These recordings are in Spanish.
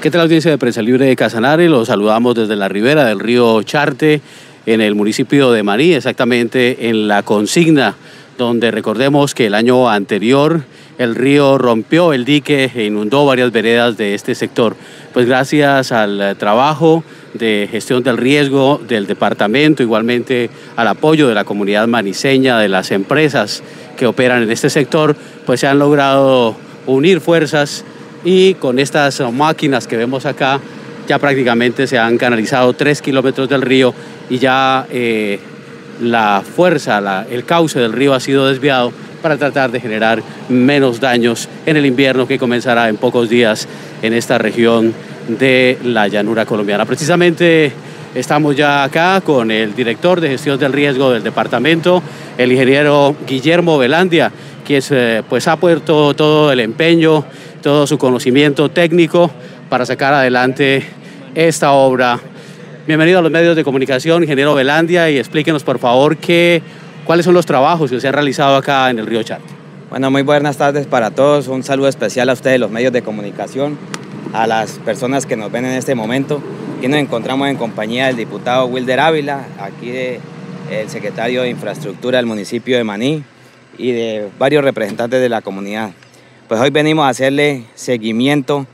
¿Qué tal audiencia de Prensa Libre de Casanare? Los saludamos desde la ribera del río Charte, en el municipio de Marí, exactamente en la consigna, donde recordemos que el año anterior el río rompió el dique e inundó varias veredas de este sector. Pues gracias al trabajo de gestión del riesgo del departamento, igualmente al apoyo de la comunidad maniseña, de las empresas que operan en este sector, pues se han logrado unir fuerzas y con estas eh, máquinas que vemos acá ya prácticamente se han canalizado tres kilómetros del río y ya eh, la fuerza, el cauce del río ha sido desviado para tratar de generar menos daños en el invierno que comenzará en pocos días en esta región de la llanura colombiana. Precisamente estamos ya acá con el director de gestión del riesgo del departamento, el ingeniero Guillermo Velandia, que eh, pues ha puesto todo el empeño todo su conocimiento técnico para sacar adelante esta obra. Bienvenido a los medios de comunicación, ingeniero Velandia, y explíquenos por favor cuáles son los trabajos que se han realizado acá en el río Chate. Bueno, muy buenas tardes para todos. Un saludo especial a ustedes, los medios de comunicación, a las personas que nos ven en este momento. Aquí nos encontramos en compañía del diputado Wilder Ávila, aquí de, el secretario de Infraestructura del municipio de Maní y de varios representantes de la comunidad. Pues hoy venimos a hacerle seguimiento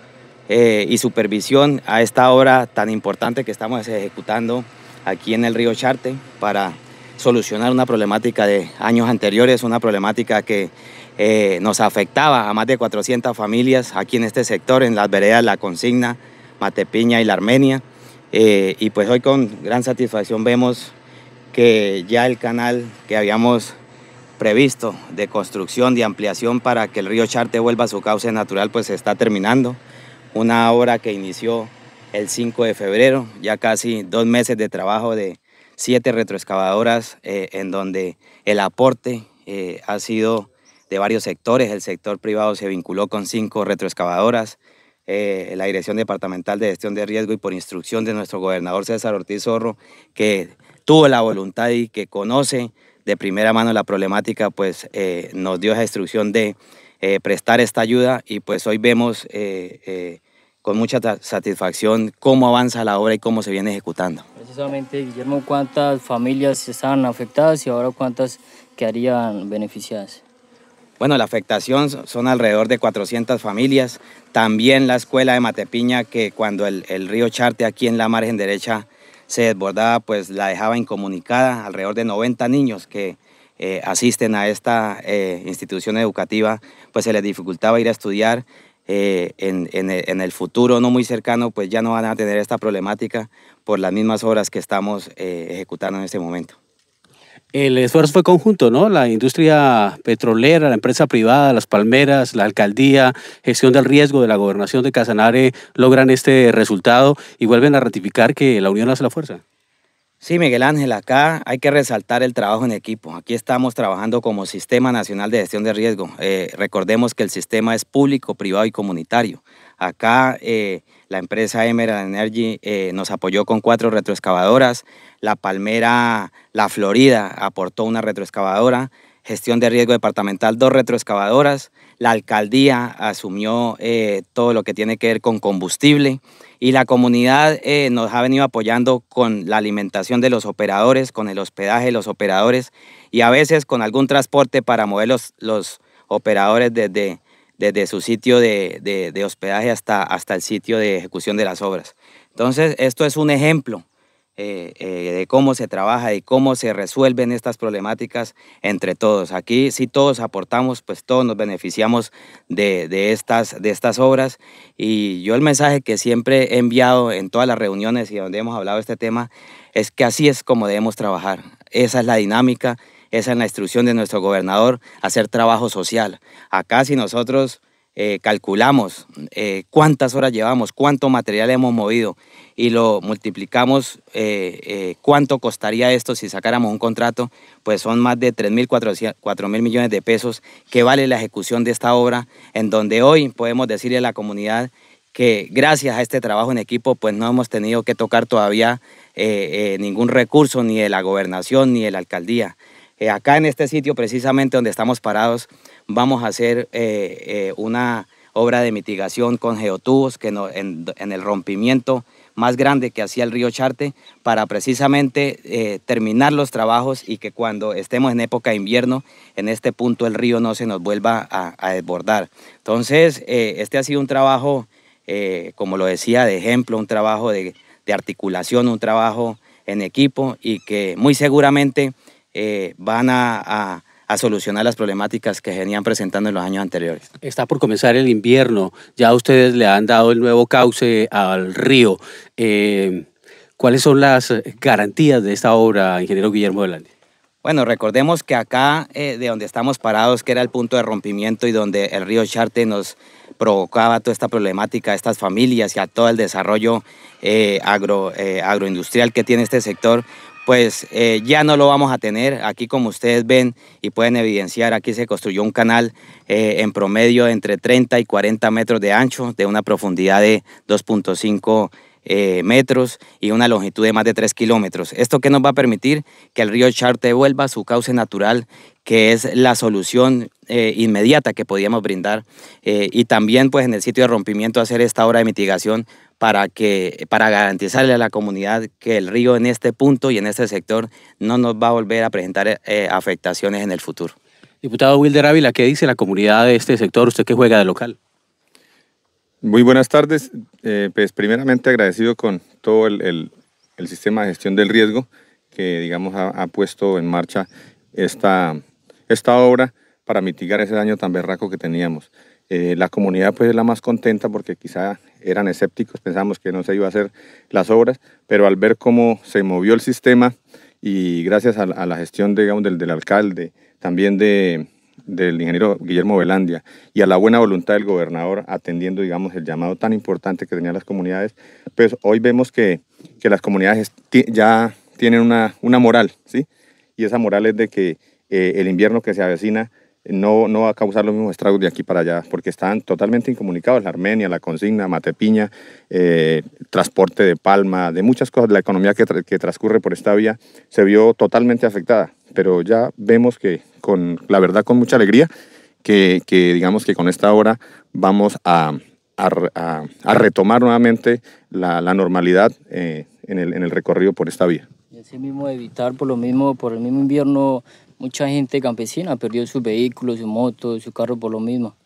eh, y supervisión a esta obra tan importante que estamos ejecutando aquí en el río Charte para solucionar una problemática de años anteriores, una problemática que eh, nos afectaba a más de 400 familias aquí en este sector, en las veredas La Consigna, Matepiña y La Armenia. Eh, y pues hoy con gran satisfacción vemos que ya el canal que habíamos previsto de construcción, de ampliación para que el río Charte vuelva a su cauce natural, pues se está terminando. Una obra que inició el 5 de febrero, ya casi dos meses de trabajo de siete retroexcavadoras eh, en donde el aporte eh, ha sido de varios sectores. El sector privado se vinculó con cinco retroexcavadoras. Eh, la Dirección Departamental de Gestión de Riesgo y por instrucción de nuestro gobernador César Ortiz Zorro, que tuvo la voluntad y que conoce de primera mano la problemática, pues eh, nos dio la instrucción de eh, prestar esta ayuda y pues hoy vemos eh, con mucha satisfacción cómo avanza la obra y cómo se viene ejecutando. Precisamente, Guillermo, ¿cuántas familias estaban afectadas y ahora cuántas quedarían beneficiadas? Bueno, la afectación son alrededor de 400 familias. También la escuela de Matepiña, que cuando el, el río Charte aquí en la margen derecha se desbordaba, pues la dejaba incomunicada. Alrededor de 90 niños que eh, asisten a esta eh, institución educativa, pues se les dificultaba ir a estudiar. Eh, e, en, el futuro no muy cercano, pues ya no van a tener esta problemática por las mismas obras que estamos ejecutando en este momento el esfuerzo fue conjunto, ¿no? La industria petrolera, la empresa privada, las palmeras, la alcaldía, gestión del riesgo de la gobernación de Casanare logran este resultado y vuelven a ratificar que la unión hace la fuerza. Sí, Miguel Ángel, acá hay que resaltar el trabajo en equipo. Aquí estamos trabajando como Sistema Nacional de Gestión de Riesgo. Eh, recordemos que el sistema es público, privado y comunitario. Acá eh, la empresa Emerald Energy eh, nos apoyó con cuatro retroexcavadoras. La Palmera La Florida aportó una retroexcavadora. Gestión de riesgo departamental, dos retroexcavadoras. La alcaldía asumió eh, todo lo que tiene que ver con combustible. Y la comunidad nos ha venido apoyando con la alimentación de los operadores, con el hospedaje de los operadores y a veces con algún transporte para mover los, los operadores desde desde su sitio de, hospedaje hasta, hasta el sitio de ejecución de las obras. Entonces, esto es un ejemplo eh, eh, de cómo se trabaja y cómo se resuelven estas problemáticas entre todos. Aquí si todos aportamos, pues todos nos beneficiamos de, estas, de estas obras. Y yo el mensaje que siempre he enviado en todas las reuniones y donde hemos hablado de este tema es que así es como debemos trabajar. Esa es la dinámica es la instrucción de nuestro gobernador hacer trabajo social. Acá si nosotros eh, calculamos eh, cuántas horas llevamos, cuánto material hemos movido y lo multiplicamos, eh, cuánto costaría esto si sacáramos un contrato, pues son más de 3.000 mil millones de pesos que vale la ejecución de esta obra, en donde hoy podemos decirle a la comunidad que gracias a este trabajo en equipo, pues no hemos tenido que tocar todavía ningún recurso ni de la gobernación ni de la alcaldía. Eh, acá en este sitio, precisamente donde estamos parados, vamos a hacer eh, eh, una obra de mitigación con geotubos que en, el rompimiento más grande que hacía el río Charte para precisamente terminar los trabajos y que cuando estemos en época de invierno, en este punto el río no se nos vuelva a, desbordar. Entonces, este ha sido un trabajo, como lo decía, de ejemplo, un trabajo de articulación, un trabajo en equipo y que muy seguramente eh, van a, solucionar las problemáticas que venían presentando en los años anteriores. Está por comenzar el invierno, ya ustedes le han dado el nuevo cauce al río. Eh, ¿Cuáles son las garantías de esta obra, ingeniero Guillermo Delante? Bueno, recordemos que acá, eh, de donde estamos parados, que era el punto de rompimiento y donde el río Charte nos provocaba toda esta problemática a estas familias y a todo el desarrollo agro, agroindustrial que tiene este sector, pues eh, ya no lo vamos a tener. Aquí como ustedes ven y pueden evidenciar, aquí se construyó un canal eh, en promedio entre 30 y 40 metros de ancho, de una profundidad de 2.5 metros eh, metros y una longitud de más de 3 kilómetros. ¿Esto que nos va a permitir? Que el río Charte vuelva a su cauce natural, que es la solución eh, inmediata que podíamos brindar. Eh, y también pues en el sitio de rompimiento hacer esta obra de mitigación para, que, para garantizarle a la comunidad que el río en este punto y en este sector no nos va a volver a presentar afectaciones en el futuro. Diputado Wilder Ávila, ¿qué dice la comunidad de este sector? ¿Usted que juega de local? Muy buenas tardes. Eh, pues primeramente agradecido con todo el, sistema de gestión del riesgo que, digamos, ha, puesto en marcha esta, esta obra para mitigar ese daño tan berraco que teníamos. Eh, la comunidad pues es la más contenta porque quizá eran escépticos, pensamos que no se iba a hacer las obras, pero al ver cómo se movió el sistema y gracias a, la gestión, digamos, del alcalde, también de, del ingeniero Guillermo Velandia y a la buena voluntad del gobernador atendiendo, digamos, el llamado tan importante que tenían las comunidades, pues hoy vemos que, las comunidades ya tienen una, una moral, ¿sí? Y esa moral es de que eh, el invierno que se avecina no, no va a causar los mismos estragos de aquí para allá, porque están totalmente incomunicados, la Armenia, la consigna, Matepiña, eh, transporte de palma, de muchas cosas, la economía que, que transcurre por esta vía se vio totalmente afectada pero ya vemos que con la verdad con mucha alegría que, que digamos que con esta hora vamos a, a, retomar nuevamente la, la normalidad eh, en, el, en, el, recorrido por esta vía. Y así mismo evitar por lo mismo, por el mismo invierno, mucha gente campesina perdió sus vehículos, su moto, su carro por lo mismo.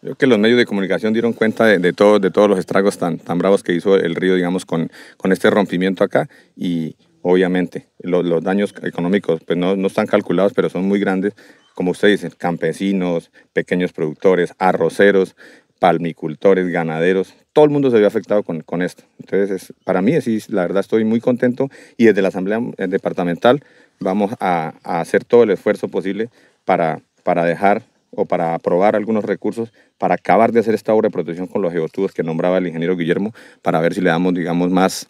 creo que los medios de comunicación dieron cuenta de, de, de todos los estragos tan, tan bravos que hizo el río, digamos, con, con este rompimiento acá. Y obviamente. Los, daños económicos pues, no, están calculados, pero son muy grandes, como usted dice, campesinos, pequeños productores, arroceros, palmicultores, ganaderos, todo el mundo se vio afectado con, esto. Entonces, para mí, sí, la verdad estoy muy contento y desde la Asamblea eh, Departamental vamos a, hacer todo el esfuerzo posible para, para dejar o para aprobar algunos recursos para acabar de hacer esta obra de protección con los geotubos que nombraba el ingeniero Guillermo, para ver si le damos, digamos, más,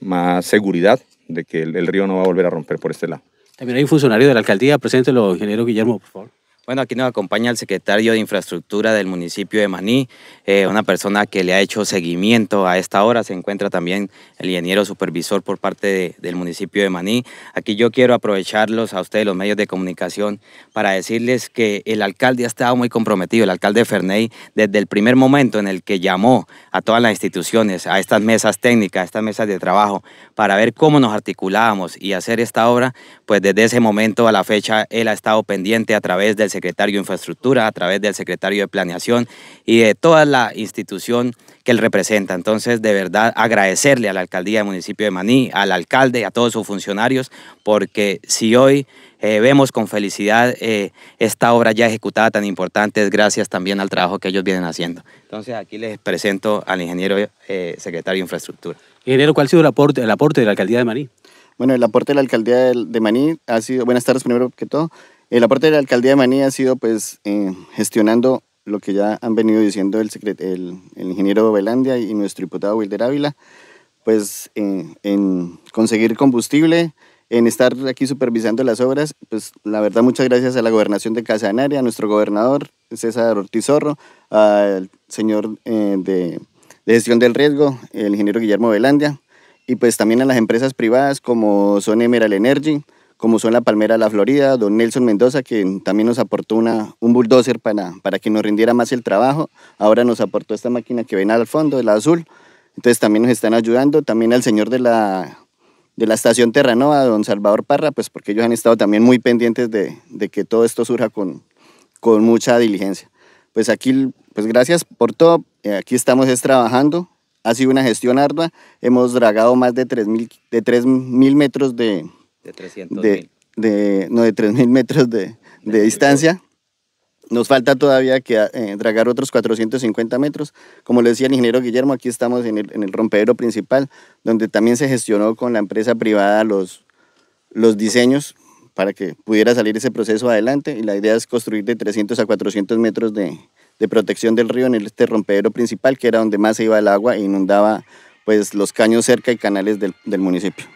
más seguridad de que el, río no va a volver a romper por este lado. También hay un funcionario de la alcaldía, presente, el ingeniero Guillermo, por favor. Bueno, aquí nos acompaña el secretario de Infraestructura del municipio de Maní, eh, una persona que le ha hecho seguimiento a esta obra, Se encuentra también el ingeniero supervisor por parte del municipio de Maní. Aquí yo quiero aprovecharlos a ustedes, los medios de comunicación, para decirles que el alcalde ha estado muy comprometido, el alcalde Ferney, desde el primer momento en el que llamó a todas las instituciones, a estas mesas técnicas, a estas mesas de trabajo, para ver cómo nos articulábamos y hacer esta obra, pues desde ese momento a la fecha él ha estado pendiente a través del secretario de Infraestructura, a través del secretario de Planeación y de toda la institución que él representa. Entonces, de verdad, agradecerle a la alcaldía del municipio de Maní, al alcalde y a todos sus funcionarios, porque si hoy eh, vemos con felicidad eh, esta obra ya ejecutada tan importante, es gracias también al trabajo que ellos vienen haciendo. Entonces, aquí les presento al ingeniero eh, secretario de Infraestructura. Ingeniero, ¿cuál ha sido el aporte, aporte de la alcaldía de Maní? Bueno, el aporte de la alcaldía de Maní ha sido, buenas tardes primero que todo, el la parte de la alcaldía de Manía ha sido pues eh, gestionando lo que ya han venido diciendo el, el, el ingeniero Belandia y nuestro diputado Wilder Ávila, pues eh, en conseguir combustible, en estar aquí supervisando las obras, pues la verdad muchas gracias a la gobernación de Casanare, a nuestro gobernador César Ortizorro, al señor eh, de, gestión del riesgo, el ingeniero Guillermo Belandia, y pues también a las empresas privadas como son Emerald Energy, como son La Palmera de La Florida, don Nelson Mendoza, que también nos aportó un bulldozer para, para que nos rindiera más el trabajo. Ahora nos aportó esta máquina que ven al fondo, la azul. Entonces también nos están ayudando, también al señor de la, de la estación Terranova, don Salvador Parra, pues porque ellos han estado también muy pendientes de, que todo esto surja con, con mucha diligencia. Pues aquí, pues gracias por todo, eh, aquí estamos trabajando, ha sido una gestión ardua, hemos dragado más de 3.000 de metros de, de 300 de, no, de 3.000 metros de, distancia. Nos falta todavía que, eh, dragar otros 450 metros. Como le decía el ingeniero Guillermo, aquí estamos en el, rompedero principal, donde también se gestionó con la empresa privada los, los diseños para que pudiera salir ese proceso adelante. Y la idea es construir de 300 a 400 metros de, protección del río en este rompedero principal, que era donde más se iba el agua e inundaba pues, los caños cerca y canales del municipio.